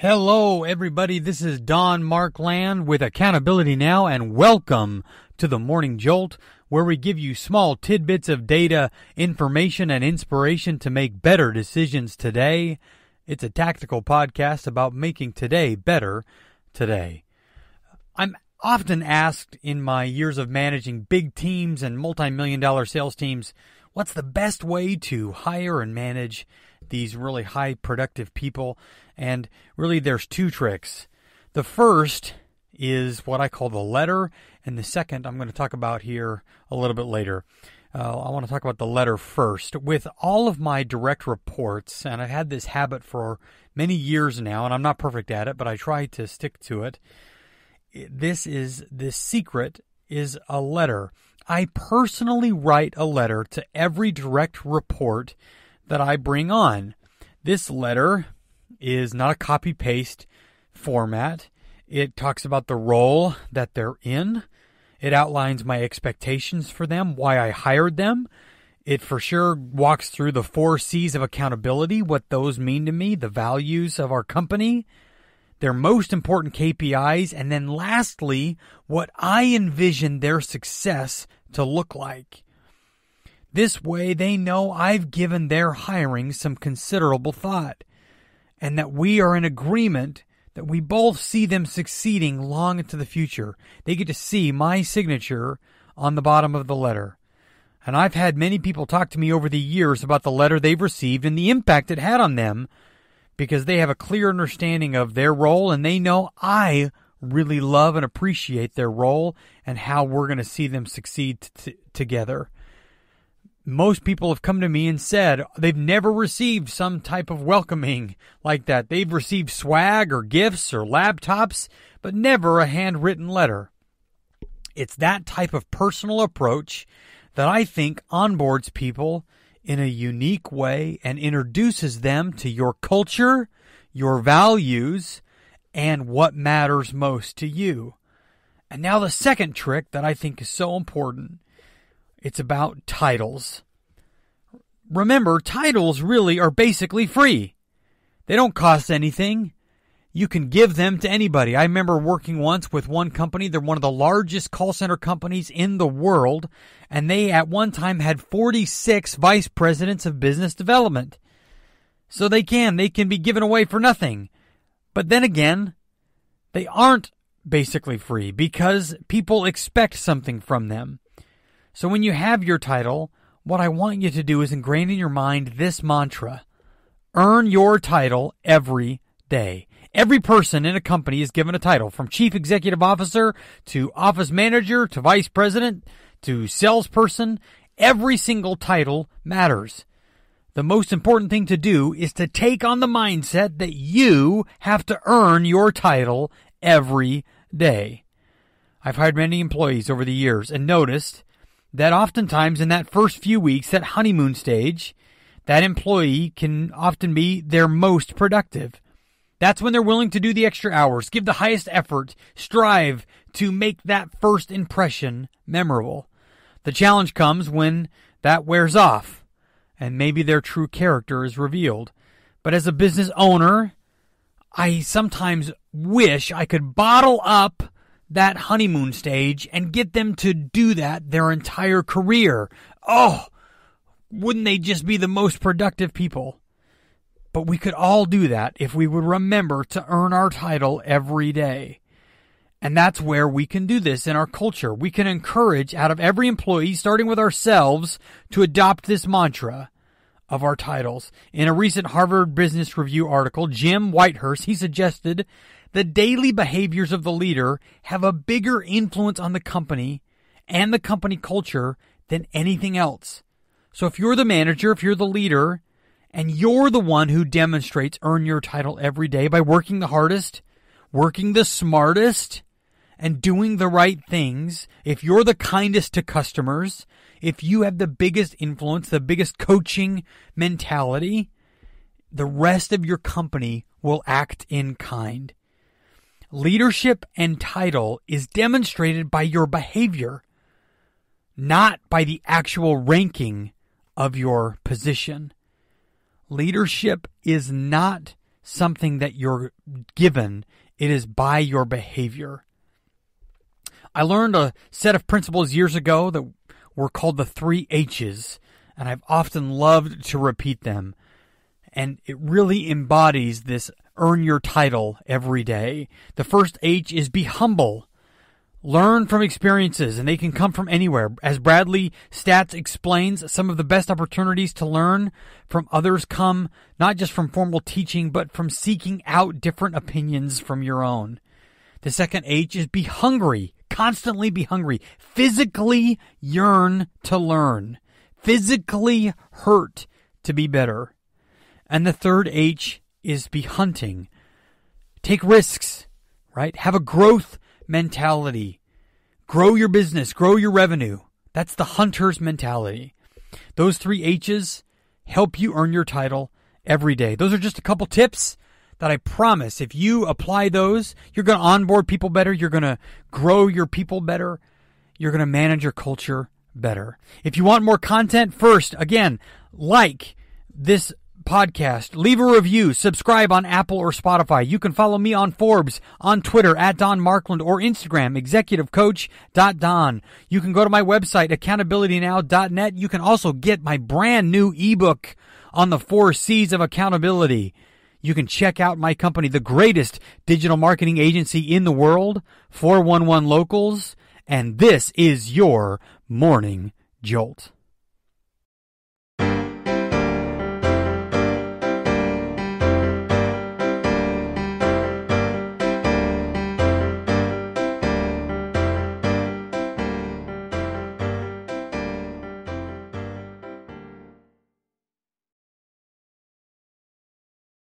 Hello, everybody. This is Don Markland with Accountability Now, and welcome to the Morning Jolt, where we give you small tidbits of data, information, and inspiration to make better decisions today. It's a tactical podcast about making today better today. I'm often asked in my years of managing big teams and multi million dollar sales teams what's the best way to hire and manage these really high productive people. And really, there's two tricks. The first is what I call the letter, and the second I'm going to talk about here a little bit later. Uh, I want to talk about the letter first. With all of my direct reports, and I've had this habit for many years now, and I'm not perfect at it, but I try to stick to it. This is the secret is a letter. I personally write a letter to every direct report that I bring on. This letter is not a copy paste format. It talks about the role that they're in. It outlines my expectations for them, why I hired them. It for sure walks through the four C's of accountability, what those mean to me, the values of our company, their most important KPIs, and then lastly, what I envision their success to look like. This way, they know I've given their hiring some considerable thought, and that we are in agreement that we both see them succeeding long into the future. They get to see my signature on the bottom of the letter. And I've had many people talk to me over the years about the letter they've received and the impact it had on them because they have a clear understanding of their role and they know I really love and appreciate their role and how we're going to see them succeed t- together most people have come to me and said they've never received some type of welcoming like that. They've received swag or gifts or laptops, but never a handwritten letter. It's that type of personal approach that I think onboards people in a unique way and introduces them to your culture, your values, and what matters most to you. And now, the second trick that I think is so important it's about titles. Remember, titles really are basically free. They don't cost anything. You can give them to anybody. I remember working once with one company. They're one of the largest call center companies in the world. And they at one time had 46 vice presidents of business development. So they can. They can be given away for nothing. But then again, they aren't basically free because people expect something from them. So when you have your title, what I want you to do is ingrain in your mind this mantra earn your title every day. Every person in a company is given a title from chief executive officer to office manager to vice president to salesperson. Every single title matters. The most important thing to do is to take on the mindset that you have to earn your title every day. I've hired many employees over the years and noticed that oftentimes in that first few weeks, that honeymoon stage, that employee can often be their most productive. That's when they're willing to do the extra hours, give the highest effort, strive to make that first impression memorable. The challenge comes when that wears off and maybe their true character is revealed. But as a business owner, I sometimes wish I could bottle up that honeymoon stage and get them to do that their entire career. Oh, wouldn't they just be the most productive people? But we could all do that if we would remember to earn our title every day. And that's where we can do this in our culture. We can encourage out of every employee, starting with ourselves, to adopt this mantra of our titles. In a recent Harvard Business Review article, Jim Whitehurst, he suggested the daily behaviors of the leader have a bigger influence on the company and the company culture than anything else. So if you're the manager, if you're the leader, and you're the one who demonstrates earn your title every day by working the hardest, working the smartest, and doing the right things, if you're the kindest to customers, if you have the biggest influence, the biggest coaching mentality, the rest of your company will act in kind. Leadership and title is demonstrated by your behavior, not by the actual ranking of your position. Leadership is not something that you're given, it is by your behavior. I learned a set of principles years ago that were called the three H's, and I've often loved to repeat them. And it really embodies this earn your title every day. The first H is be humble. Learn from experiences, and they can come from anywhere. As Bradley Stats explains, some of the best opportunities to learn from others come not just from formal teaching, but from seeking out different opinions from your own. The second H is be hungry. Constantly be hungry. Physically yearn to learn. Physically hurt to be better. And the third H is be hunting. Take risks, right? Have a growth mentality. Grow your business, grow your revenue. That's the hunter's mentality. Those three H's help you earn your title every day. Those are just a couple tips that I promise if you apply those, you're going to onboard people better, you're going to grow your people better, you're going to manage your culture better. If you want more content, first, again, like this Podcast. Leave a review, subscribe on Apple or Spotify. You can follow me on Forbes, on Twitter at Don Markland, or Instagram, Executive Coach Don. You can go to my website, accountabilitynow.net. You can also get my brand new ebook on the four C's of accountability. You can check out my company, the greatest digital marketing agency in the world, 411 Locals, and this is your morning jolt.